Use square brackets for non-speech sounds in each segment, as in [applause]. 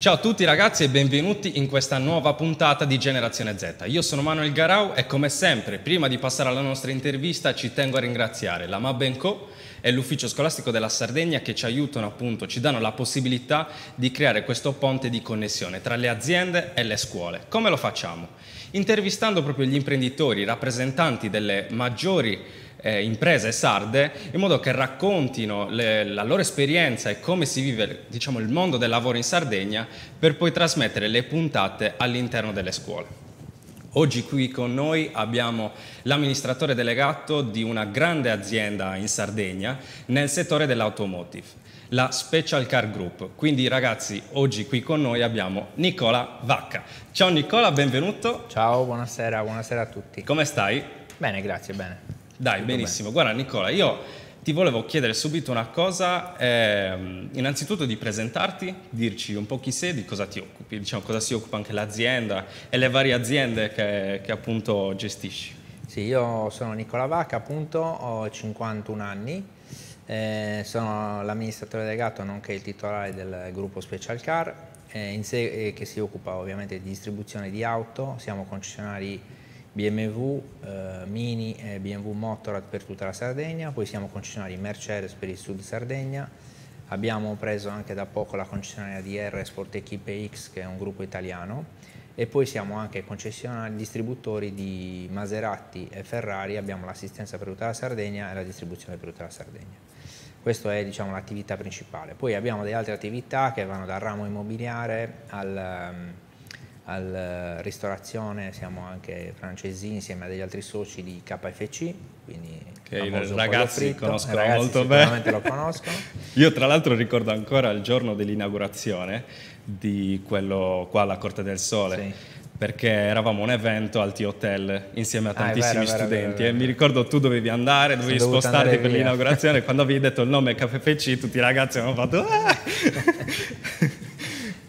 Ciao a tutti ragazzi e benvenuti in questa nuova puntata di Generazione Z. Io sono Manuel Garau e come sempre, prima di passare alla nostra intervista, ci tengo a ringraziare la Mabenco e l'Ufficio Scolastico della Sardegna che ci aiutano appunto, ci danno la possibilità di creare questo ponte di connessione tra le aziende e le scuole. Come lo facciamo? Intervistando proprio gli imprenditori, i rappresentanti delle maggiori eh, imprese sarde in modo che raccontino le, la loro esperienza e come si vive diciamo, il mondo del lavoro in Sardegna per poi trasmettere le puntate all'interno delle scuole. Oggi qui con noi abbiamo l'amministratore delegato di una grande azienda in Sardegna nel settore dell'automotive, la Special Car Group. Quindi ragazzi, oggi qui con noi abbiamo Nicola Vacca. Ciao Nicola, benvenuto. Ciao, buonasera, buonasera a tutti. Come stai? Bene, grazie, bene. Dai, benissimo. Guarda Nicola, io ti volevo chiedere subito una cosa, ehm, innanzitutto di presentarti, dirci un po' chi sei, di cosa ti occupi, diciamo cosa si occupa anche l'azienda e le varie aziende che, che appunto gestisci. Sì, io sono Nicola Vacca, appunto, ho 51 anni, eh, sono l'amministratore delegato nonché il titolare del gruppo Special Car, eh, sé, eh, che si occupa ovviamente di distribuzione di auto, siamo concessionari BMW, eh, Mini e BMW Motorrad per tutta la Sardegna, poi siamo concessionari Mercedes per il Sud Sardegna, abbiamo preso anche da poco la concessionaria DR Sport Equipe X che è un gruppo italiano e poi siamo anche concessionari distributori di Maserati e Ferrari, abbiamo l'assistenza per tutta la Sardegna e la distribuzione per tutta la Sardegna. Questa è diciamo, l'attività principale. Poi abbiamo delle altre attività che vanno dal ramo immobiliare al ehm, alla eh, ristorazione siamo anche francesi insieme a degli altri soci di KFC, quindi che i ragazzi conoscono molto bene. lo conoscono. [laughs] Io tra l'altro ricordo ancora il giorno dell'inaugurazione di quello qua alla Corte del Sole. Sì. Perché eravamo un evento al T-Hotel insieme a ah, tantissimi ah, vero, studenti vero, vero, e mi ricordo tu dovevi andare, dovevi Sono spostarti per l'inaugurazione. Quando avevi detto il nome KFC, tutti i ragazzi hanno fatto. [laughs] Ah!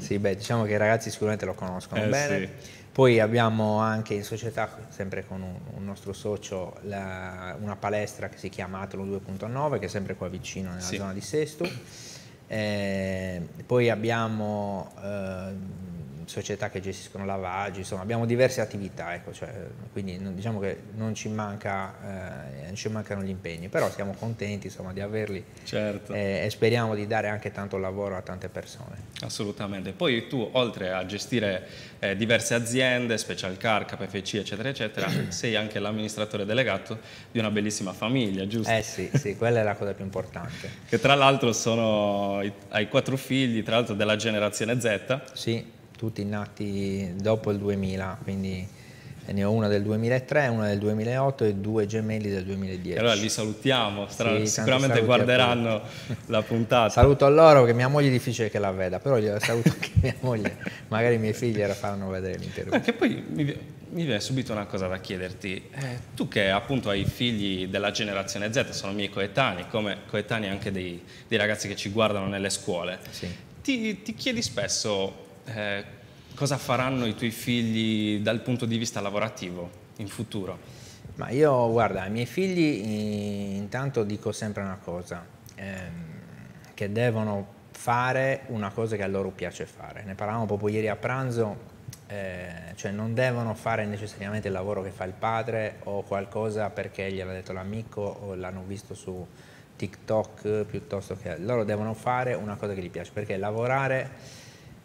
Sì, beh, diciamo che i ragazzi sicuramente lo conoscono eh, bene. Sì. Poi abbiamo anche in società, sempre con un, un nostro socio, la, una palestra che si chiama Atlo 2.9, che è sempre qua vicino nella sì. zona di Sesto. Eh, poi abbiamo... Eh, società che gestiscono lavaggi, insomma abbiamo diverse attività, ecco, cioè, quindi non, diciamo che non ci, manca, eh, non ci, mancano gli impegni, però siamo contenti insomma, di averli certo. eh, e speriamo di dare anche tanto lavoro a tante persone. Assolutamente, poi tu oltre a gestire eh, diverse aziende, Special Car, KFC eccetera eccetera, [clears throat] sei anche l'amministratore delegato di una bellissima famiglia, giusto? Eh sì, sì quella è la cosa più importante. [laughs] che tra l'altro sono, hai quattro figli, tra l'altro della generazione Z. Sì tutti nati dopo il 2000, quindi ne ho una del 2003, una del 2008 e due gemelli del 2010. Allora li salutiamo, stra- sì, sicuramente guarderanno [laughs] la puntata. Saluto a loro che mia moglie è difficile che la veda, però gliela saluto anche mia moglie, magari i miei figli la faranno vedere l'intervista. Anche poi mi, mi, viene subito una cosa da chiederti, eh, tu che appunto hai figli della generazione Z, sono miei coetanei, come coetanei anche dei, dei ragazzi che ci guardano nelle scuole, sì. ti, ti chiedi spesso eh, cosa faranno i tuoi figli dal punto di vista lavorativo in futuro? Ma io, guarda, ai miei figli intanto dico sempre una cosa, ehm, che devono fare una cosa che a loro piace fare. Ne parlavamo proprio ieri a pranzo, eh, cioè non devono fare necessariamente il lavoro che fa il padre o qualcosa perché gliel'ha detto l'amico o l'hanno visto su TikTok piuttosto che... Loro devono fare una cosa che gli piace, perché lavorare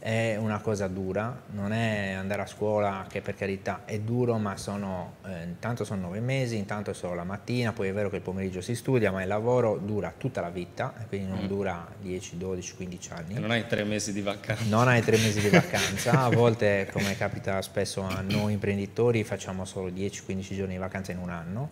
è una cosa dura, non è andare a scuola che per carità è duro, ma sono, eh, intanto sono nove mesi, intanto è solo la mattina, poi è vero che il pomeriggio si studia, ma il lavoro dura tutta la vita, quindi non mm. dura 10, 12, 15 anni. E non hai tre mesi di vacanza. Non hai tre mesi di [laughs] vacanza, a volte come capita spesso a noi imprenditori facciamo solo 10-15 giorni di vacanza in un anno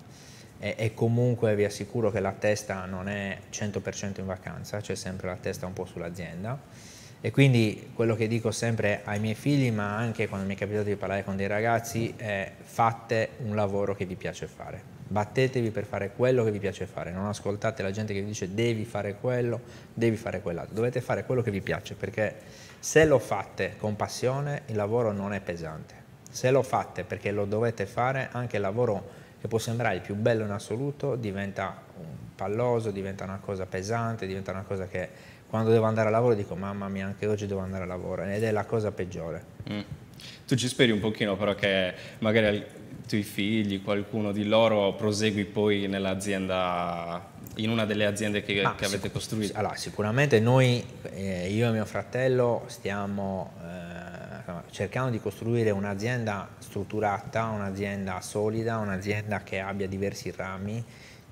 e, comunque vi assicuro che la testa non è 100% in vacanza, c'è sempre la testa un po' sull'azienda e quindi quello che dico sempre ai miei figli, ma anche quando mi è capitato di parlare con dei ragazzi, è fate un lavoro che vi piace fare. Battetevi per fare quello che vi piace fare, non ascoltate la gente che vi dice devi fare quello, devi fare quell'altro. Dovete fare quello che vi piace, perché se lo fate con passione il lavoro non è pesante. Se lo fate perché lo dovete fare, anche il lavoro che può sembrare il più bello in assoluto diventa un palloso, diventa una cosa pesante, diventa una cosa che quando devo andare a lavoro dico mamma mia anche oggi devo andare a lavoro ed è la cosa peggiore. Mm. Tu ci speri un pochino però che magari i tuoi figli, qualcuno di loro prosegui poi nell'azienda, in una delle aziende che, ah, che avete sic- costruito? Allora, sicuramente noi, eh, io e mio fratello, stiamo eh, cercando di costruire un'azienda strutturata, un'azienda solida, un'azienda che abbia diversi rami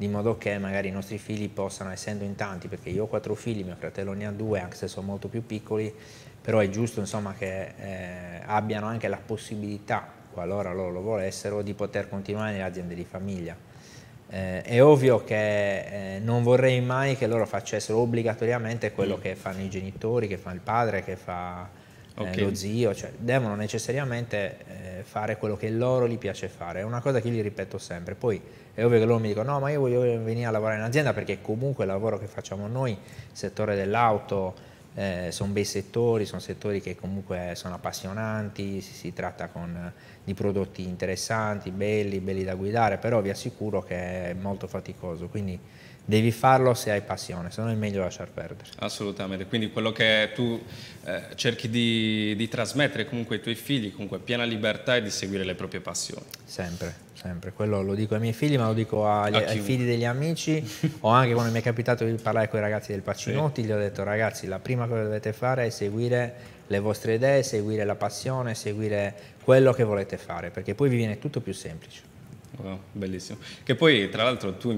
di modo che magari i nostri figli possano, essendo in tanti, perché io ho quattro figli, mio fratello ne ha due, anche se sono molto più piccoli, però è giusto insomma, che eh, abbiano anche la possibilità, qualora loro lo volessero, di poter continuare nelle aziende di famiglia. Eh, è ovvio che eh, non vorrei mai che loro facessero obbligatoriamente quello mm. che fanno i genitori, che fa il padre, che fa eh, okay. lo zio, cioè devono necessariamente eh, fare quello che loro gli piace fare. È una cosa che gli ripeto sempre. Poi è ovvio che loro mi dicono no ma io voglio venire a lavorare in azienda perché comunque il lavoro che facciamo noi, il settore dell'auto, eh, sono bei settori, sono settori che comunque sono appassionanti, si, si tratta con, di prodotti interessanti, belli, belli da guidare, però vi assicuro che è molto faticoso. Quindi devi farlo se hai passione, se no è meglio lasciar perdere. Assolutamente, quindi quello che tu eh, cerchi di, di, trasmettere comunque ai tuoi figli, comunque piena libertà e di seguire le proprie passioni. Sempre, sempre, quello lo dico ai miei figli, ma lo dico agli, ai figli degli amici [laughs] o anche quando mi è capitato di parlare con i ragazzi del Pacinotti, sì. gli ho detto ragazzi la prima cosa che dovete fare è seguire le vostre idee, seguire la passione, seguire quello che volete fare, perché poi vi viene tutto più semplice. Wow, bellissimo. Che poi tra l'altro tu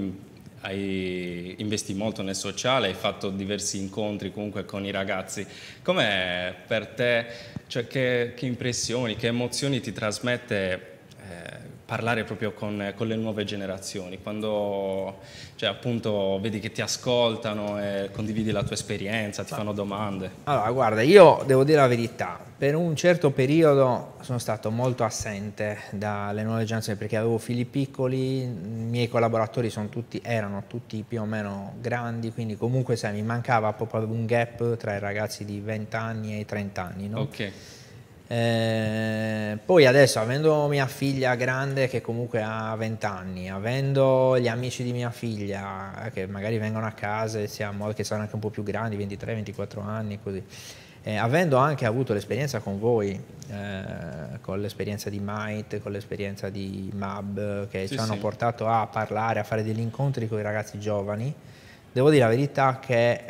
hai, investi molto nel sociale, hai fatto diversi incontri comunque con i ragazzi. Com'è per te, cioè, che, che, impressioni, che emozioni ti trasmette eh, parlare proprio con, eh, con, le nuove generazioni, quando cioè, appunto vedi che ti ascoltano e condividi la tua esperienza, ti fanno domande. Allora, guarda, io devo dire la verità, per un certo periodo sono stato molto assente dalle nuove generazioni perché avevo figli piccoli, i miei collaboratori tutti, erano tutti più o meno grandi, quindi comunque sai, mi mancava proprio un gap tra i ragazzi di 20 anni e i 30 anni. No? Ok. Eh, poi adesso, avendo mia figlia grande che comunque ha 20 anni, avendo gli amici di mia figlia eh, che magari vengono a casa e siamo, che sono anche un po' più grandi, 23-24 anni, così. Eh, avendo anche avuto l'esperienza con voi, eh, con l'esperienza di Might, con l'esperienza di Mab, che sì, ci hanno sì. portato a parlare, a fare degli incontri con i ragazzi giovani, devo dire la verità che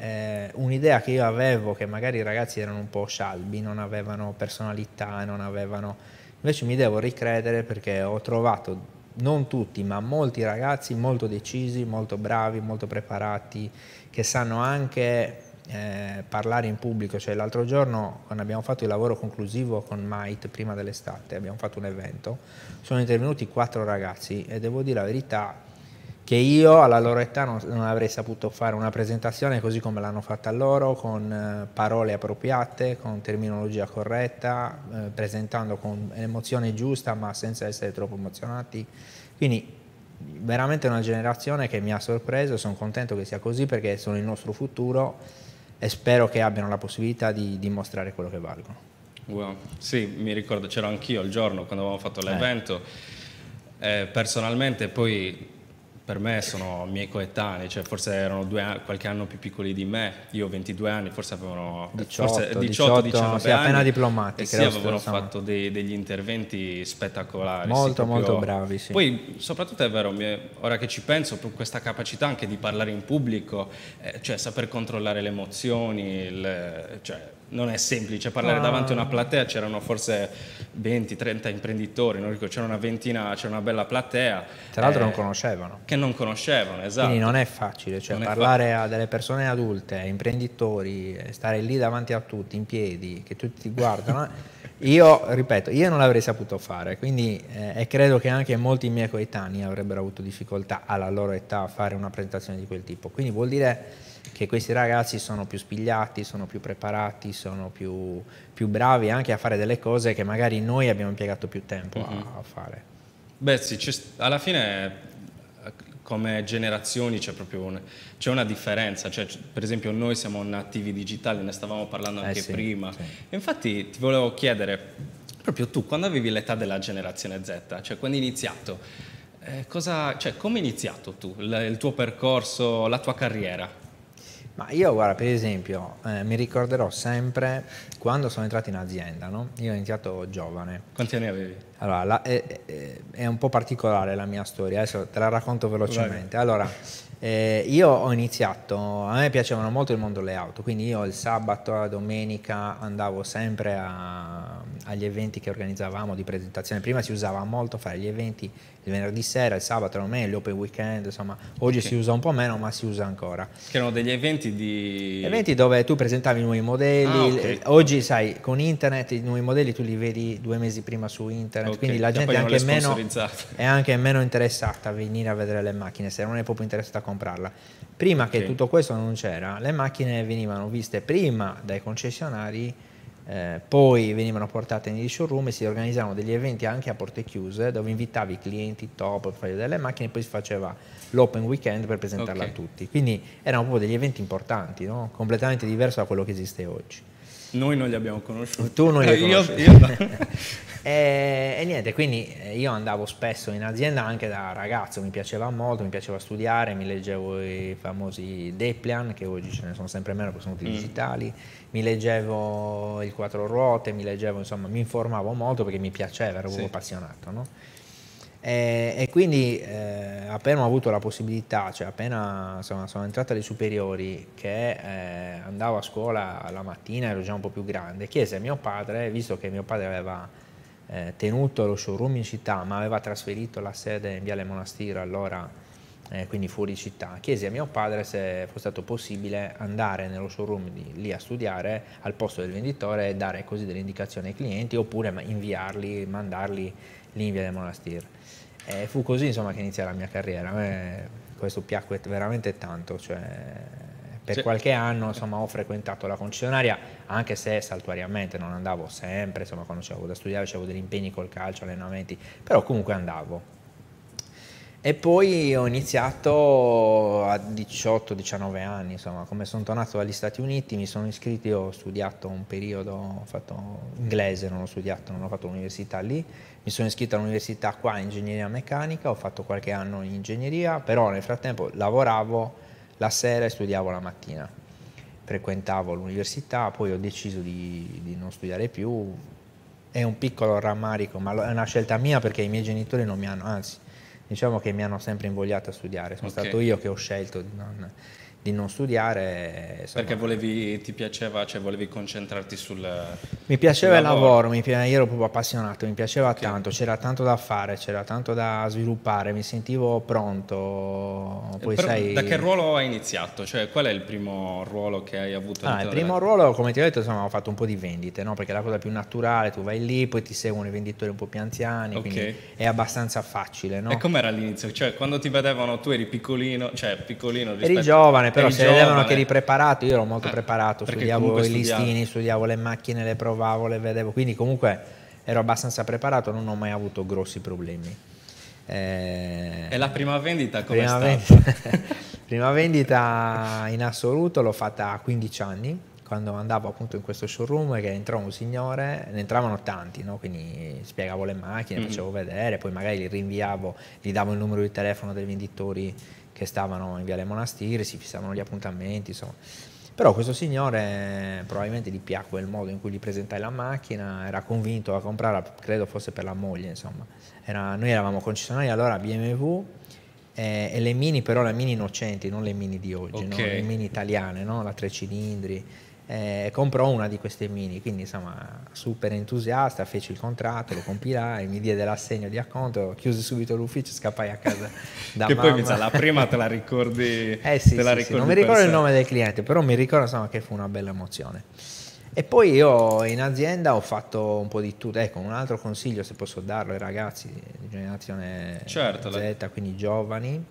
eh, un'idea che io avevo, che magari i ragazzi erano un po' scialbi, non avevano personalità, non avevano Invece mi devo ricredere perché ho trovato non tutti, ma molti ragazzi molto decisi, molto bravi, molto preparati, che sanno anche eh, parlare in pubblico. Cioè, l'altro giorno, quando abbiamo fatto il lavoro conclusivo con Might, prima dell'estate, abbiamo fatto un evento, sono intervenuti quattro ragazzi e devo dire la verità, che io alla loro età non, non, avrei saputo fare una presentazione così come l'hanno fatta loro, con eh, parole appropriate, con terminologia corretta, eh, presentando con emozione giusta ma senza essere troppo emozionati. Quindi veramente una generazione che mi ha sorpreso, sono contento che sia così perché sono il nostro futuro e spero che abbiano la possibilità di dimostrare quello che valgono. Wow, sì, mi ricordo, c'ero anch'io il giorno quando avevamo fatto eh. l'evento. Eh. Eh, personalmente poi per me sono miei coetanei, cioè forse erano due, qualche anno più piccoli di me, io ho 22 anni, forse avevano 18, 18, 18 19 sì, appena diplomati. E sì, avevano fatto dei, degli interventi spettacolari. Molto, sì, molto bravi, sì. Poi, soprattutto è vero, ora che ci penso, questa capacità anche di parlare in pubblico, eh, cioè saper controllare le emozioni, le, cioè, non è semplice parlare ah. davanti a una platea, c'erano forse 20-30 imprenditori, non ricordo, c'era una ventina, c'era una bella platea. Tra l'altro eh, non conoscevano. Che non conoscevano, esatto. Quindi non è facile, cioè non parlare facile. a delle persone adulte, imprenditori, stare lì davanti a tutti, in piedi, che tutti ti guardano. [laughs] Io, ripeto, io non l'avrei saputo fare, quindi eh, e credo che anche molti miei coetanei avrebbero avuto difficoltà alla loro età a fare una presentazione di quel tipo. Quindi vuol dire che questi ragazzi sono più spigliati, sono più preparati, sono più, più bravi anche a fare delle cose che magari noi abbiamo impiegato più tempo mm -hmm. a, a, fare. Beh sì, alla fine come generazioni c'è proprio un, c'è una differenza, cioè, per esempio noi siamo nativi digitali, ne stavamo parlando eh, anche eh sì, prima, sì. infatti ti volevo chiedere, proprio tu quando avevi l'età della generazione Z, cioè quando hai iniziato, eh, cosa, cioè, come hai iniziato tu, il, il tuo percorso, la tua carriera? Ma io, guarda, per esempio, eh, mi ricorderò sempre quando sono entrato in azienda, no? Io ho iniziato giovane. Quanti anni avevi? Allora, la, è, eh, è, eh, è, un po' particolare la mia storia, adesso te la racconto velocemente. Vai. Allora, eh, io ho iniziato, a me piacevano molto il mondo delle auto, quindi io il sabato, la domenica andavo sempre a, agli eventi che organizzavamo di presentazione. Prima si usava molto fare gli eventi il venerdì sera, il sabato non meglio, open weekend, insomma, oggi okay. si usa un po' meno, ma si usa ancora. Che erano degli eventi di... Eventi dove tu presentavi i nuovi modelli, ah, okay. Eh, oggi sai, con internet i nuovi modelli tu li vedi due mesi prima su internet, okay. quindi la gente è anche, meno, è anche, meno, interessata a venire a vedere le macchine, se non è proprio interessata a comprarla. Prima che tutto questo non c'era, le macchine venivano viste prima dai concessionari eh, poi venivano portate negli showroom e si organizzavano degli eventi anche a porte chiuse dove invitavi i clienti top per fare delle macchine e poi si faceva l'open weekend per presentarla okay. a tutti. Quindi erano proprio degli eventi importanti, no? completamente diverso da quello che esiste oggi. Noi non li abbiamo conosciuti. Tu non li hai eh, conosciuti. Io, io no. [laughs] e, eh, e, niente, quindi eh, io andavo spesso in azienda anche da ragazzo, mi piaceva molto, mi piaceva studiare, mi leggevo i famosi Deplian, che oggi ce ne sono sempre meno perché sono tutti mm. digitali, mi leggevo il quattro ruote, mi leggevo, insomma, mi informavo molto perché mi piaceva, ero sì. proprio appassionato, no? E, e quindi eh, appena ho avuto la possibilità, cioè appena insomma, sono entrata alle superiori, che eh, andavo a scuola la mattina, ero già un po' più grande, chiese a mio padre, visto che mio padre aveva eh, tenuto lo showroom in città, ma aveva trasferito la sede in Viale Monastiro allora eh, quindi fuori città, chiesi a mio padre se fosse stato possibile andare nello showroom di, lì a studiare al posto del venditore e dare così delle indicazioni ai clienti oppure inviarli, mandarli lì in via del monastero. E fu così insomma che iniziò la mia carriera, a me questo piacque veramente tanto, cioè, per cioè. qualche anno insomma, ho frequentato la concessionaria anche se saltuariamente non andavo sempre, insomma quando avevo da studiare avevo degli impegni col calcio, allenamenti, però comunque andavo. E poi ho iniziato a 18-19 anni, insomma, come sono tornato dagli Stati Uniti mi sono iscritto, ho studiato un periodo, ho fatto inglese, non ho studiato, non ho fatto l'università lì, mi sono iscritto all'università qua in ingegneria meccanica, ho fatto qualche anno in ingegneria, però nel frattempo lavoravo la sera e studiavo la mattina. Frequentavo l'università, poi ho deciso di, di non studiare più. È un piccolo rammarico, ma è una scelta mia perché i miei genitori non mi hanno, anzi, diciamo che mi hanno sempre invogliato a studiare. Sono okay. stato io che ho scelto di non di non studiare. Insomma. Perché volevi, ti piaceva, cioè volevi concentrarti sul. Mi piaceva sul il lavoro, io ero proprio appassionato, mi piaceva okay. tanto, c'era tanto da fare, c'era tanto da sviluppare, mi sentivo pronto. Poi Però, sai... Da che ruolo hai iniziato? Cioè, qual è il primo ruolo che hai avuto? Ah, il primo della... ruolo, come ti ho detto, insomma, ho fatto un po' di vendite, no? perché è la cosa più naturale, tu vai lì, poi ti seguono i venditori un po' più anziani, okay. quindi è abbastanza facile. No? E com'era all'inizio? Cioè, quando ti vedevano tu eri piccolino, cioè piccolino rispetto... Eri giovane, però se giovane. vedevano che eri preparato, io ero molto eh, preparato, studiavo i listini, studiavo. le macchine, le provavo, le vedevo, quindi comunque ero abbastanza preparato, non ho mai avuto grossi problemi. Eh, e la prima vendita come prima è stata? Vendita, [laughs] prima vendita in assoluto l'ho fatta a 15 anni, quando andavo appunto in questo showroom che entrò un signore, ne entravano tanti, no? quindi spiegavo le macchine, mm -hmm. facevo vedere, poi magari li rinviavo, gli davo il numero di telefono dei venditori che stavano in Viale Monastiri, si fissavano gli appuntamenti, insomma. Però questo signore eh, probabilmente gli piacque il modo in cui gli presentai la macchina, era convinto a comprarla, credo fosse per la moglie, insomma. Era, noi eravamo concessionari allora BMW eh, e le mini però le mini innocenti, non le mini di oggi, okay. no? le mini italiane, no? la tre cilindri eh, comprò una di queste mini, quindi insomma super entusiasta, feci il contratto, lo compilai, mi diede l'assegno di acconto, chiusi subito l'ufficio, e scappai a casa [laughs] da che mamma. poi mi sa, la prima te la ricordi, [laughs] eh sì, te la sì, ricordi sì. non mi ricordo il nome del cliente, però mi ricordo insomma, che fu una bella emozione. E poi io in azienda ho fatto un po' di tutto, ecco un altro consiglio se posso darlo ai ragazzi di generazione certo, Z, quindi giovani,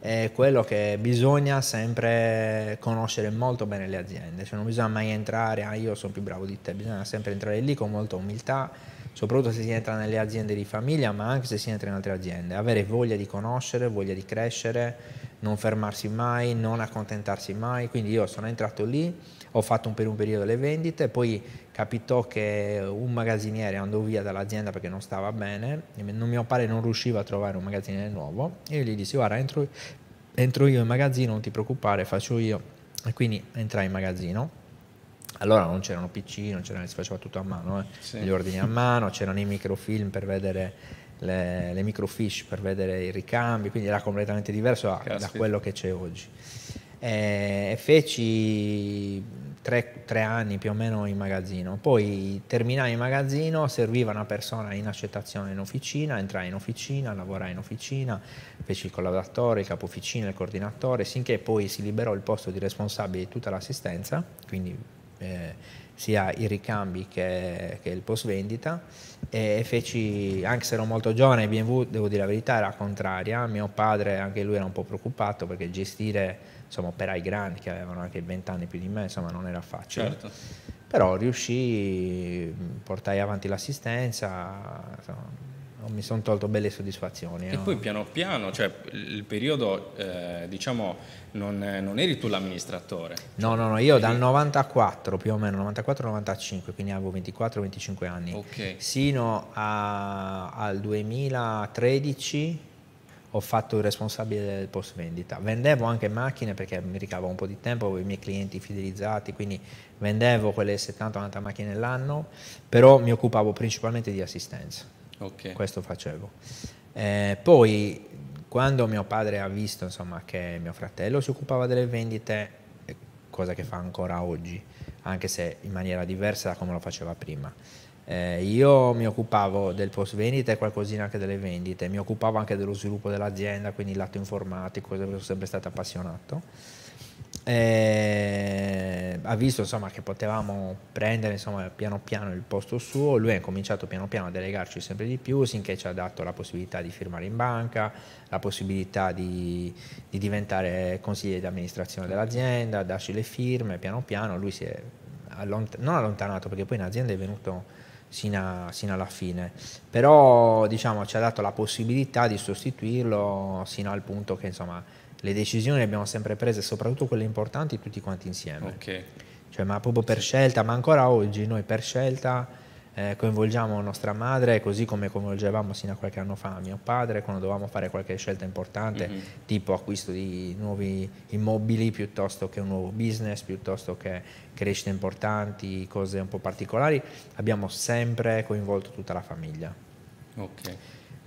è quello che bisogna sempre conoscere molto bene le aziende, cioè non bisogna mai entrare, ah io sono più bravo di te, bisogna sempre entrare lì con molta umiltà, soprattutto se si entra nelle aziende di famiglia, ma anche se si entra in altre aziende, avere voglia di conoscere, voglia di crescere, non fermarsi mai, non accontentarsi mai, quindi io sono entrato lì, ho fatto un, per un periodo le vendite, poi capitò che un magazziniere andò via dall'azienda perché non stava bene, mio padre non riusciva a trovare un magazziniere nuovo e io gli dissi guarda entro, entro io in magazzino, non ti preoccupare, faccio io e quindi entrai in magazzino. Allora non c'erano PC, non c'erano, si faceva tutto a mano, eh. sì. gli ordini a mano, c'erano i microfilm per vedere le, le microfiche per vedere i ricambi, quindi era completamente diverso da, da quello che c'è oggi. E, e feci tre, tre, anni più o meno in magazzino, poi terminai in magazzino, serviva una persona in accettazione in officina, entrai in officina, lavorai in officina, feci il collaboratore, il capo officina, il coordinatore, finché poi si liberò il posto di responsabile di tutta l'assistenza, quindi... Eh, sia i ricambi che, che il post vendita e feci, anche se ero molto giovane, BMW devo dire la verità era contraria, mio padre anche lui era un po' preoccupato perché gestire insomma, operai grandi che avevano anche 20 anni più di me insomma, non era facile. Certo. Però riuscii, portai avanti l'assistenza, insomma, mi sono tolto belle soddisfazioni. E no? Eh. poi piano piano, cioè il periodo, eh, diciamo, non, non, eri tu l'amministratore? No, no, no, io dal 94 più o meno, 94-95, quindi avevo 24-25 anni, okay. sino a, al 2013 ho fatto il responsabile del post vendita. Vendevo anche macchine perché mi ricavo un po' di tempo, avevo i miei clienti fidelizzati, quindi vendevo quelle 70-80 macchine all'anno, però mi occupavo principalmente di assistenza. Okay. Questo facevo. Eh, poi quando mio padre ha visto insomma, che mio fratello si occupava delle vendite, eh, cosa che fa ancora oggi, anche se in maniera diversa da come lo faceva prima. Eh, io mi occupavo del post vendita e qualcosina anche delle vendite, mi occupavo anche dello sviluppo dell'azienda, quindi il lato informatico, sono sempre stato appassionato eh, ha visto insomma, che potevamo prendere insomma, piano piano il posto suo, lui ha cominciato piano piano a delegarci sempre di più, sinché ci ha dato la possibilità di firmare in banca, la possibilità di, di diventare consigliere di amministrazione dell'azienda, darci le firme, piano piano lui si è allont non allontanato perché poi in azienda è venuto sino, alla fine. Però diciamo, ci ha dato la possibilità di sostituirlo sino al punto che insomma, le decisioni le abbiamo sempre prese, soprattutto quelle importanti, tutti quanti insieme. Okay. Cioè, ma proprio per scelta, ma ancora oggi noi per scelta eh, coinvolgiamo nostra madre così come coinvolgevamo sino a qualche anno fa mio padre quando dovevamo fare qualche scelta importante, mm -hmm. tipo acquisto di nuovi immobili piuttosto che un nuovo business, piuttosto che crescite importanti, cose un po' particolari. Abbiamo sempre coinvolto tutta la famiglia. Okay.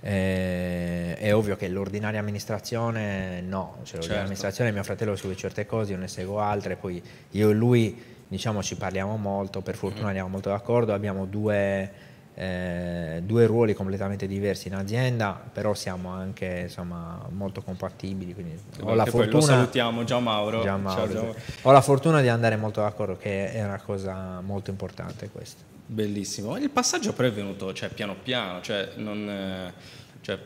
Eh, è ovvio che l'ordinaria amministrazione no, cioè, l'ordinaria certo. amministrazione mio fratello segue certe cose, io ne seguo altre, poi io e lui diciamo ci parliamo molto, per fortuna mhm. andiamo molto d'accordo, abbiamo due, eh, due, ruoli completamente diversi in azienda, però siamo anche insomma, molto compatibili. Quindi ho la fortuna, lo salutiamo, Gian Mauro. Gian Mauro Ciao, Gian... Ho la fortuna di andare molto d'accordo, che è una cosa molto importante questa. Bellissimo. Il passaggio però è venuto cioè, piano piano, cioè, non, eh, cioè,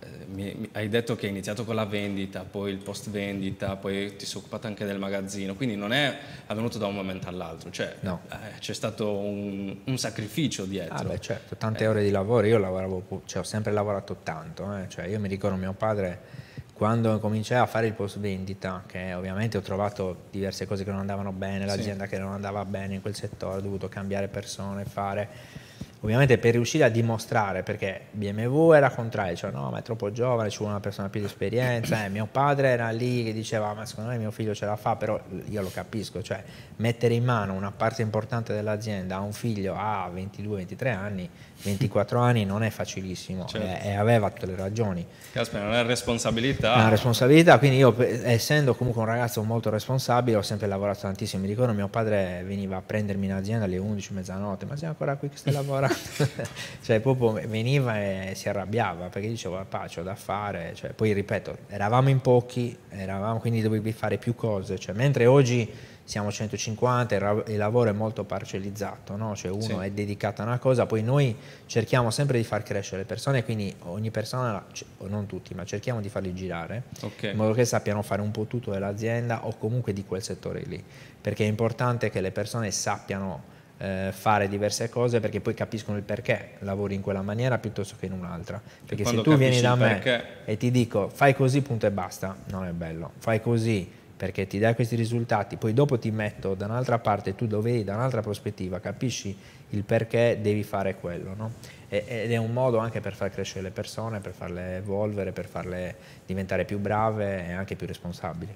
eh, mi, mi, hai detto che hai iniziato con la vendita, poi il post vendita, poi ti sei occupato anche del magazzino, quindi non è avvenuto da un momento all'altro, cioè, no. eh, c'è stato un, un, sacrificio dietro. Ah beh, certo, tante eh. ore di lavoro, io lavoravo, cioè, ho sempre lavorato tanto, eh. Cioè, io mi ricordo mio padre quando cominciai a fare il post vendita, che ovviamente ho trovato diverse cose che non andavano bene, l'azienda sì. che non andava bene in quel settore, ho dovuto cambiare persone, fare... Ovviamente per riuscire a dimostrare, perché BMW era contrario, diceva no ma è troppo giovane, ci vuole una persona più di esperienza, eh, mio padre era lì che diceva ma secondo me mio figlio ce la fa, però io lo capisco, cioè mettere in mano una parte importante dell'azienda a un figlio a 22-23 anni 24 anni non è facilissimo eh, certo. e, e, aveva tutte le ragioni. Caspita, non è responsabilità. È una responsabilità, quindi io eh, essendo comunque un ragazzo molto responsabile ho sempre lavorato tantissimo, mi ricordo mio padre veniva a prendermi in azienda alle 11, mezzanotte, ma siamo ancora qui che stai lavorando? [laughs] cioè proprio veniva e si arrabbiava perché diceva papà c'ho da fare, cioè, poi ripeto, eravamo in pochi, eravamo, quindi dovevi fare più cose, cioè, mentre oggi siamo 150, il lavoro è molto parcellizzato, no? cioè uno sì. è dedicato a una cosa, poi noi cerchiamo sempre di far crescere le persone, quindi ogni persona, cioè, non tutti, ma cerchiamo di farli girare, okay. in modo che sappiano fare un po' tutto dell'azienda o comunque di quel settore lì, perché è importante che le persone sappiano eh, fare diverse cose perché poi capiscono il perché lavori in quella maniera piuttosto che in un'altra perché se tu vieni da me perché... e ti dico fai così punto e basta non è bello fai così perché ti dai questi risultati, poi dopo ti metto da un'altra parte, tu lo vedi da un'altra prospettiva, capisci il perché devi fare quello, no? ed è un modo anche per far crescere le persone, per farle evolvere, per farle diventare più brave e anche più responsabili.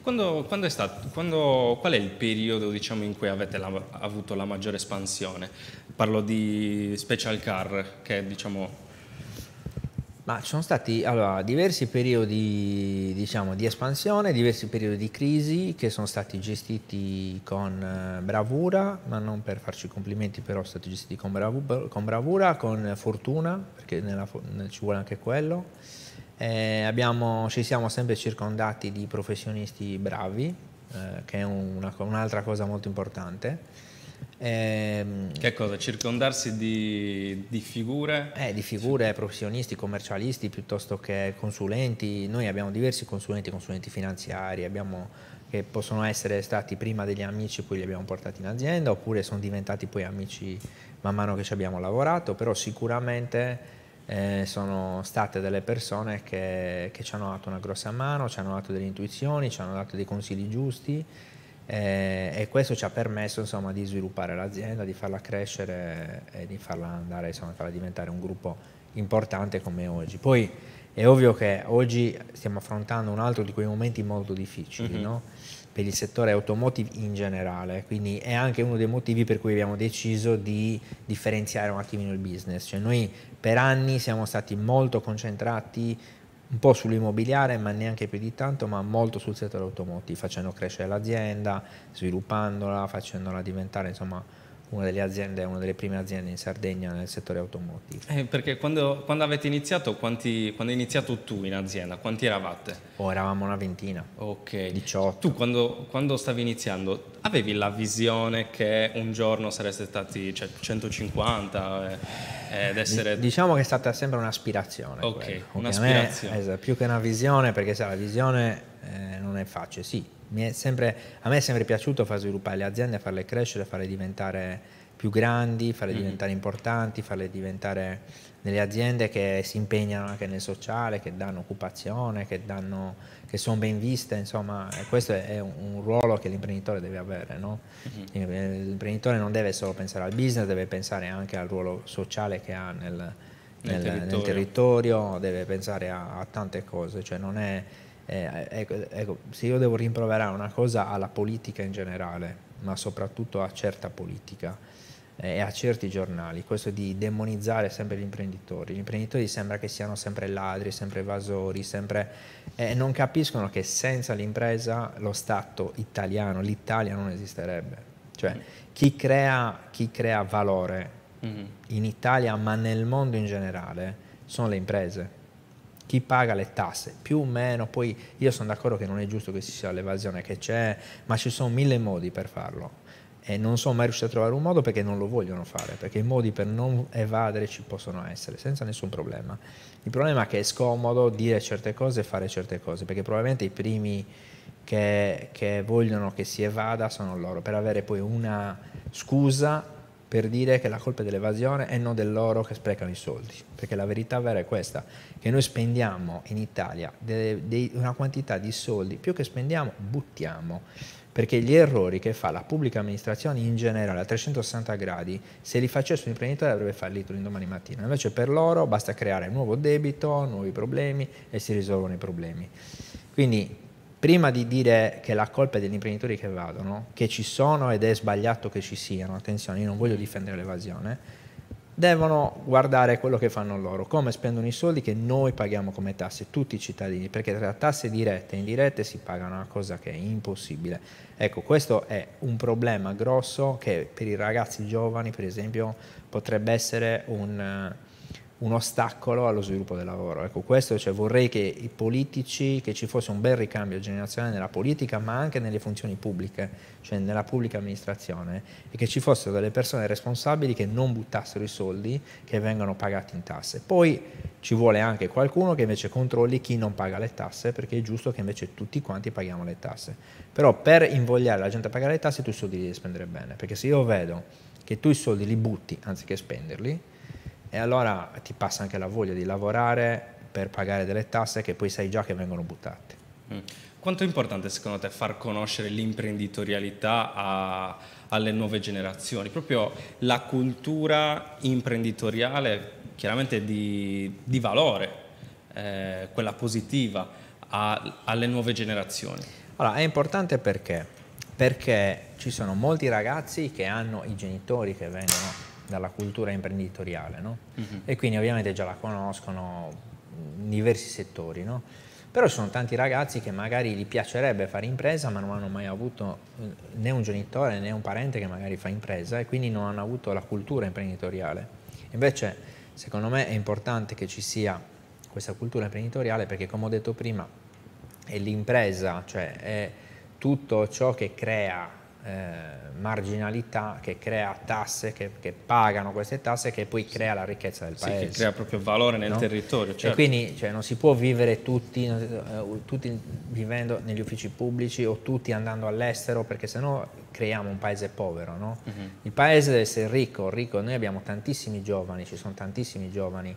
Quando, quando è stato, quando, qual è il periodo diciamo, in cui avete la, avuto la maggiore espansione? Parlo di Special Car, che è diciamo, ma ci sono stati allora, diversi periodi diciamo, di espansione, diversi periodi di crisi che sono stati gestiti con eh, bravura, ma non per farci complimenti, però sono stati gestiti con, bravu, con bravura, con fortuna, perché nella, ci vuole anche quello. Eh, abbiamo, ci siamo sempre circondati di professionisti bravi, eh, che è un'altra cosa molto importante. Ehm, che cosa? Circondarsi di, di figure? Eh, di figure professionisti, commercialisti piuttosto che consulenti. Noi abbiamo diversi consulenti, consulenti finanziari, abbiamo, che possono essere stati prima degli amici, poi li abbiamo portati in azienda, oppure sono diventati poi amici man mano che ci abbiamo lavorato, però sicuramente eh, sono state delle persone che, che ci hanno dato una grossa mano, ci hanno dato delle intuizioni, ci hanno dato dei consigli giusti eh, e questo ci ha permesso insomma, di sviluppare l'azienda, di farla crescere e di farla, andare, insomma, farla diventare un gruppo importante come oggi. Poi è ovvio che oggi stiamo affrontando un altro di quei momenti molto difficili mm-hmm. no? per il settore automotive in generale, quindi è anche uno dei motivi per cui abbiamo deciso di differenziare un attimino il business. Cioè noi per anni siamo stati molto concentrati un po' sull'immobiliare, ma neanche più di tanto, ma molto sul settore automotive, facendo crescere l'azienda, sviluppandola, facendola diventare insomma una delle aziende, una delle prime aziende in Sardegna nel settore automotive. Eh, perché quando, quando, avete iniziato, quanti, quando hai iniziato tu in azienda, quanti eravate? Oh, eravamo una ventina. Ok. 18. Tu quando, quando stavi iniziando, avevi la visione che un giorno sareste stati cioè, 150 eh, ed essere... Diciamo che è stata sempre un'aspirazione. Ok, un'aspirazione. Me, esatto, più che una visione, perché sai, la visione eh, non è facile. Sì, sempre, a me è sempre piaciuto far sviluppare le aziende, farle crescere, farle diventare più grandi, farle mm diventare importanti, farle diventare delle aziende che si impegnano anche nel sociale, che danno occupazione, che, danno, che sono ben viste, insomma, questo è un, ruolo che l'imprenditore deve avere. No? Mm L'imprenditore non deve solo pensare al business, deve pensare anche al ruolo sociale che ha nel, nel, nel, territorio. nel territorio. deve pensare a, a tante cose, cioè non è eh, eh, ecco, ecco, se io devo rimproverare una cosa alla politica in generale, ma soprattutto a certa politica eh, e a certi giornali, questo di demonizzare sempre gli imprenditori. Gli imprenditori sembra che siano sempre ladri, sempre evasori, sempre... Eh, non capiscono che senza l'impresa lo Stato italiano, l'Italia non esisterebbe. Cioè, mm. chi crea, chi crea valore mm-hmm. in Italia, ma nel mondo in generale, sono le imprese chi paga le tasse, più o meno, poi io sono d'accordo che non è giusto che ci sia l'evasione che c'è, ma ci sono mille modi per farlo e non sono mai riuscito a trovare un modo perché non lo vogliono fare, perché i modi per non evadere ci possono essere senza nessun problema. Il problema è che è scomodo dire certe cose e fare certe cose, perché probabilmente i primi che, che vogliono che si evada sono loro, per avere poi una scusa per dire che la colpa è dell'evasione e non dell'oro che sprecano i soldi, perché la verità vera è questa, che noi spendiamo in Italia de, de una quantità di soldi, più che spendiamo buttiamo, perché gli errori che fa la pubblica amministrazione in generale a 360 gradi, se li facesse un imprenditore avrebbe fallito l'indomani mattina, invece per loro basta creare nuovo debito, nuovi problemi e si risolvono i problemi. Quindi prima di dire che la colpa è degli imprenditori che evadono, che ci sono ed è sbagliato che ci siano, attenzione, io non voglio difendere l'evasione, devono guardare quello che fanno loro, come spendono i soldi che noi paghiamo come tasse, tutti i cittadini, perché tra tasse dirette e indirette si paga una cosa che è impossibile. Ecco, questo è un problema grosso che per i ragazzi giovani, per esempio, potrebbe essere un un ostacolo allo sviluppo del lavoro. Ecco, questo cioè, vorrei che i politici, che ci fosse un bel ricambio generazionale nella politica, ma anche nelle funzioni pubbliche, cioè nella pubblica amministrazione, e che ci fossero delle persone responsabili che non buttassero i soldi che vengono pagati in tasse. Poi ci vuole anche qualcuno che invece controlli chi non paga le tasse, perché è giusto che invece tutti quanti paghiamo le tasse. Però per invogliare la gente a pagare le tasse tu i soldi li devi spendere bene, perché se io vedo che tu i soldi li butti anziché spenderli, e allora ti passa anche la voglia di lavorare per pagare delle tasse che poi sai già che vengono buttate. Mm. Quanto è importante secondo te far conoscere l'imprenditorialità a, alle nuove generazioni? Proprio la cultura imprenditoriale, chiaramente di, di valore, eh, quella positiva, a, alle nuove generazioni. Allora, è importante perché? Perché ci sono molti ragazzi che hanno i genitori che vengono dalla cultura imprenditoriale no? uh mhm. -huh. e quindi ovviamente già la conoscono in diversi settori. No? Però ci sono tanti ragazzi che magari gli piacerebbe fare impresa ma non hanno mai avuto eh, né un genitore né un parente che magari fa impresa e quindi non hanno avuto la cultura imprenditoriale. Invece secondo me è importante che ci sia questa cultura imprenditoriale perché come ho detto prima è l'impresa, cioè è tutto ciò che crea eh, marginalità che crea tasse, che, che, pagano queste tasse, che poi crea la ricchezza del paese. Sì, che crea proprio valore nel no? territorio. Certo. E quindi cioè, non si può vivere tutti, eh, tutti, vivendo negli uffici pubblici o tutti andando all'estero perché sennò creiamo un paese povero. No? Uh mhm. -huh. Il paese deve essere ricco, ricco, noi abbiamo tantissimi giovani, ci sono tantissimi giovani.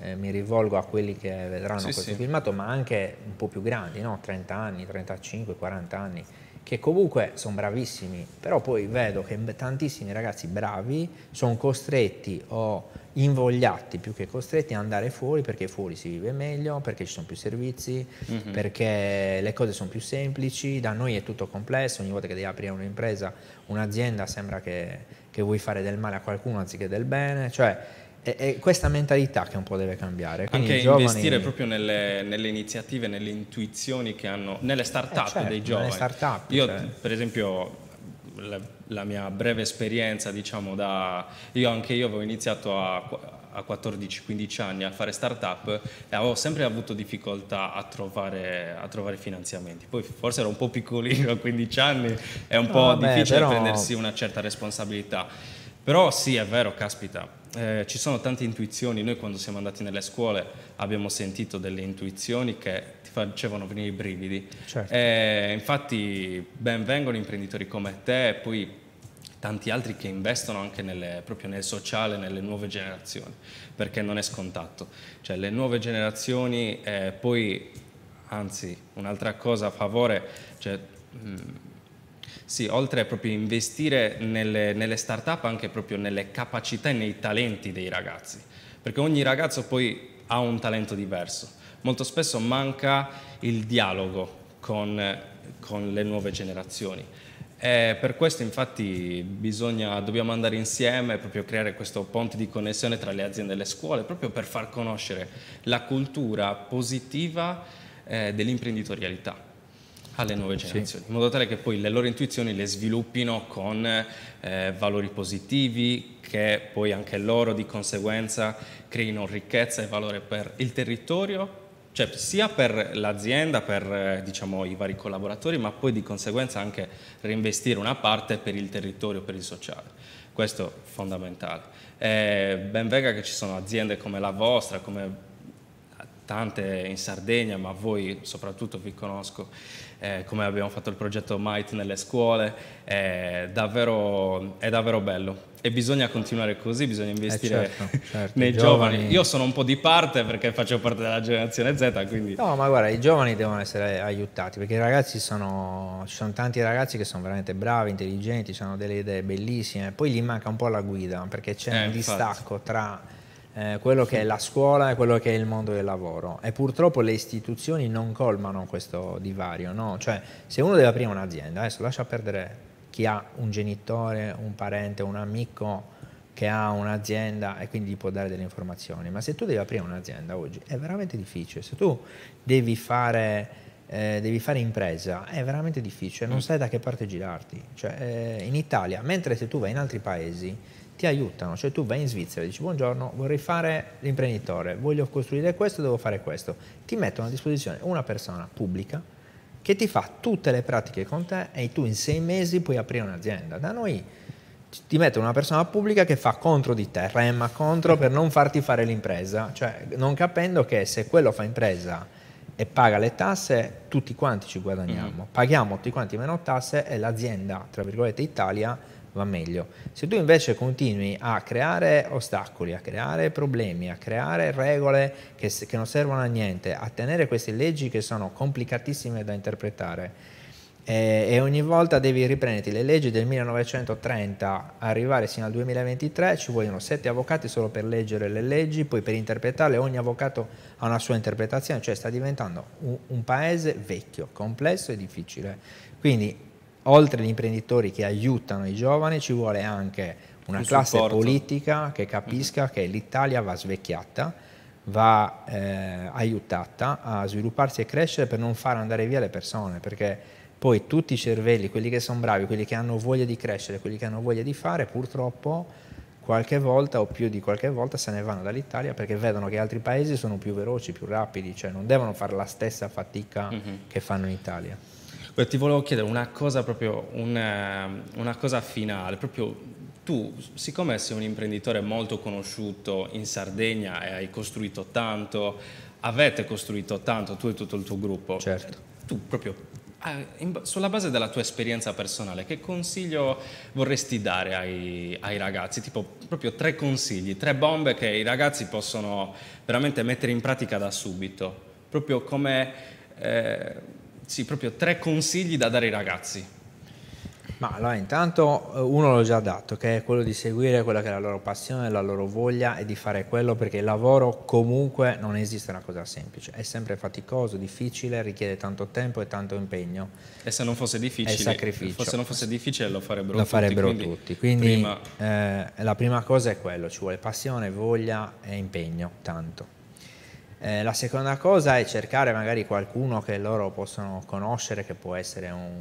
Eh, mi rivolgo a quelli che vedranno sì, questo sì. filmato, ma anche un po' più grandi, no? 30 anni, 35, 40 anni che comunque sono bravissimi, però poi vedo che tantissimi ragazzi bravi sono costretti o invogliati più che costretti ad andare fuori perché fuori si vive meglio, perché ci sono più servizi, mm -hmm. perché le cose sono più semplici, da noi è tutto complesso, ogni volta che devi aprire un'impresa, un'azienda sembra che, che vuoi fare del male a qualcuno anziché del bene, cioè è, è, questa mentalità che un po' deve cambiare. Quindi Anche giovani... investire proprio nelle, nelle, iniziative, nelle intuizioni che hanno, nelle start-up eh certo, dei giovani. Start-up, Io, cioè. per esempio, la, la, mia breve esperienza, diciamo, da... Io anche io avevo iniziato a a 14-15 anni a fare startup e avevo sempre avuto difficoltà a trovare, a trovare, finanziamenti. Poi forse ero un po' piccolino a [laughs] 15 anni, è un no, po' vabbè, difficile però... prendersi una certa responsabilità. Però sì, è vero, caspita, eh, ci sono tante intuizioni, noi quando siamo andati nelle scuole abbiamo sentito delle intuizioni che ti facevano venire i brividi. Certo. Eh, infatti benvengono imprenditori come te e poi tanti altri che investono anche nelle, proprio nel sociale, nelle nuove generazioni, perché non è scontato. Cioè le nuove generazioni eh, poi, anzi, un'altra cosa a favore, cioè, mh, mm, sì, oltre a proprio investire nelle, nelle start-up, anche proprio nelle capacità e nei talenti dei ragazzi, perché ogni ragazzo poi ha un talento diverso. Molto spesso manca il dialogo con, con le nuove generazioni. E per questo infatti bisogna, dobbiamo andare insieme, proprio creare questo ponte di connessione tra le aziende e le scuole, proprio per far conoscere la cultura positiva eh, dell'imprenditorialità alle nuove generazioni, sì. in modo tale che poi le loro intuizioni le sviluppino con eh, valori positivi che poi anche loro di conseguenza creino ricchezza e valore per il territorio, cioè sia per l'azienda, per eh, diciamo, i vari collaboratori, ma poi di conseguenza anche reinvestire una parte per il territorio, per il sociale. Questo è fondamentale. Eh, ben venga che ci sono aziende come la vostra, come tante in Sardegna, ma voi soprattutto vi conosco, eh, come abbiamo fatto il progetto Might nelle scuole, è davvero, è davvero bello. E bisogna continuare così, bisogna eh, investire eh certo, [laughs] certo, nei giovani. giovani. Io sono un po' di parte perché faccio parte della generazione Z, quindi... No, ma guarda, i giovani devono essere aiutati, perché i ragazzi sono... ci sono tanti ragazzi che sono veramente bravi, intelligenti, hanno delle idee bellissime, poi gli manca un po' la guida, perché c'è eh, un infatti. distacco tra eh, quello che è la scuola e quello che è il mondo del lavoro e purtroppo le istituzioni non colmano questo divario, no? cioè se uno deve aprire un'azienda, adesso lascia perdere chi ha un genitore, un parente, un amico che ha un'azienda e quindi gli può dare delle informazioni, ma se tu devi aprire un'azienda oggi è veramente difficile, se tu devi fare... Eh, devi fare impresa, è veramente difficile, non mm. sai da che parte girarti. Cioè, eh, in Italia, mentre se tu vai in altri paesi, ti aiutano, cioè tu vai in Svizzera e dici buongiorno, vorrei fare l'imprenditore, voglio costruire questo, devo fare questo. Ti mettono a disposizione una persona pubblica che ti fa tutte le pratiche con te e tu in sei mesi puoi aprire un'azienda. Da noi ti mettono una persona pubblica che fa contro di te, remma contro per non farti fare l'impresa, cioè non capendo che se quello fa impresa e paga le tasse, tutti quanti ci guadagniamo, mm. paghiamo tutti quanti meno tasse e l'azienda, tra virgolette Italia, va meglio. Se tu invece continui a creare ostacoli, a creare problemi, a creare regole che, che non servono a niente, a tenere queste leggi che sono complicatissime da interpretare, e, eh, e ogni volta devi riprenderti le leggi del 1930 arrivare fino al 2023 ci vogliono sette avvocati solo per leggere le leggi poi per interpretarle ogni avvocato ha una sua interpretazione cioè sta diventando un, un paese vecchio complesso e difficile quindi oltre agli imprenditori che aiutano i giovani, ci vuole anche una Il classe supporto. politica che capisca mm. che l'Italia va svecchiata, va eh, aiutata a svilupparsi e crescere per non far andare via le persone, perché poi tutti i cervelli, quelli che sono bravi, quelli che hanno voglia di crescere, quelli che hanno voglia di fare, purtroppo qualche volta o più di qualche volta se ne vanno dall'Italia perché vedono che altri paesi sono più veloci, più rapidi, cioè non devono fare la stessa fatica mm -hmm. che fanno in Italia. Beh, ti volevo chiedere una cosa proprio, una, ehm, una cosa finale, proprio tu, siccome sei un imprenditore molto conosciuto in Sardegna e hai costruito tanto, avete costruito tanto, tu e tutto il tuo gruppo, certo. tu proprio ah, sulla base della tua esperienza personale, che consiglio vorresti dare ai, ai, ragazzi? Tipo proprio tre consigli, tre bombe che i ragazzi possono veramente mettere in pratica da subito, proprio come eh, sì, proprio tre consigli da dare ai ragazzi. Ma allora intanto eh, uno l'ho già dato, che è quello di seguire quella che è la loro passione, la loro voglia e di fare quello perché il lavoro comunque non esiste una cosa semplice, è sempre faticoso, difficile, richiede tanto tempo e tanto impegno. E se non fosse difficile, sacrificio. se non fosse difficile lo farebbero, lo farebbero tutti, tutti. Quindi, prima... eh, la prima cosa è quello, ci vuole passione, voglia e impegno, tanto. Eh, la seconda cosa è cercare magari qualcuno che loro possono conoscere, che può essere un,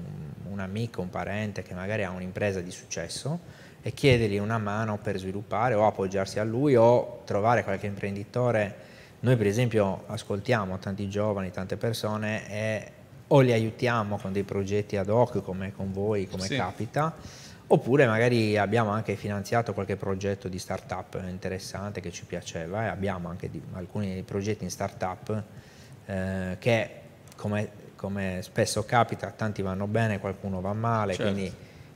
un amico, un parente, che magari ha un'impresa di successo e chiedergli una mano per sviluppare o appoggiarsi a lui o trovare qualche imprenditore. Noi per esempio ascoltiamo tanti giovani, tante persone e o li aiutiamo con dei progetti ad hoc come con voi, come sì. capita, Oppure magari abbiamo anche finanziato qualche progetto di startup interessante che ci piaceva e abbiamo anche di, alcuni progetti in startup eh, che come, come, spesso capita tanti vanno bene, qualcuno va male, certo. quindi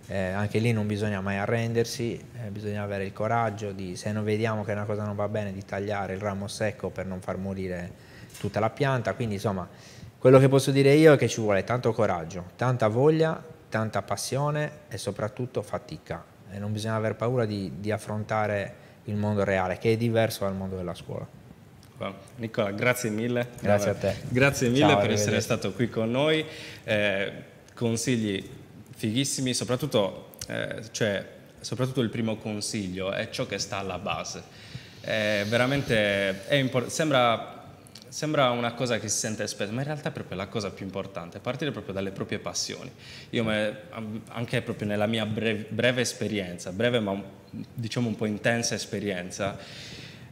eh, anche lì non bisogna mai arrendersi, eh, bisogna avere il coraggio di se non vediamo che una cosa non va bene di tagliare il ramo secco per non far morire tutta la pianta, quindi insomma quello che posso dire io è che ci vuole tanto coraggio, tanta voglia tanta passione e soprattutto fatica e non bisogna aver paura di, di affrontare il mondo reale che è diverso dal mondo della scuola. Wow. Nicola, grazie mille. Grazie Vabbè. a te. Grazie mille Ciao, per essere stato qui con noi. Eh, consigli fighissimi, soprattutto, eh, cioè, soprattutto il primo consiglio è ciò che sta alla base. È eh, veramente è sembra Sembra una cosa che si sente spesso, ma in realtà è proprio la cosa più importante, partire proprio dalle proprie passioni. Io anche proprio nella mia breve, breve esperienza, breve ma diciamo un po' intensa esperienza,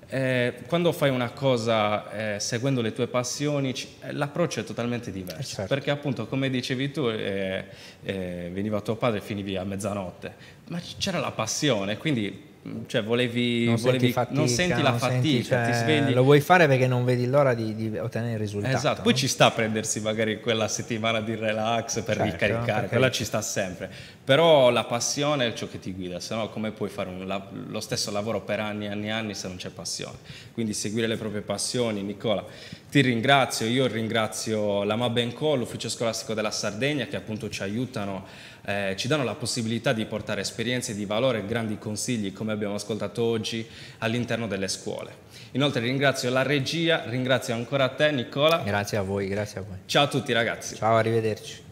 eh, quando fai una cosa eh, seguendo le tue passioni, eh, l'approccio è totalmente diverso. Eh, certo. Perché appunto, come dicevi tu, eh, eh, veniva tuo padre e finivi a mezzanotte, ma c'era la passione, quindi cioè volevi, non, volevi, senti, fatica, non senti la non fatica, senti, cioè, Lo vuoi fare perché non vedi l'ora di, di ottenere il risultato. Esatto, no? poi ci sta a prendersi magari quella settimana di relax per certo, ricaricare, quella ci sta sempre. Però la passione è ciò che ti guida, se no come puoi fare un, lo stesso lavoro per anni e anni e anni se non c'è passione? Quindi seguire le proprie passioni, Nicola, ti ringrazio, io ringrazio la Mabenco, l'Ufficio Scolastico della Sardegna che appunto ci aiutano eh, ci danno la possibilità di portare esperienze di valore e grandi consigli, come abbiamo ascoltato oggi, all'interno delle scuole. Inoltre ringrazio la regia, ringrazio ancora te Nicola. Grazie a voi, grazie a voi. Ciao a tutti ragazzi. Ciao, arrivederci.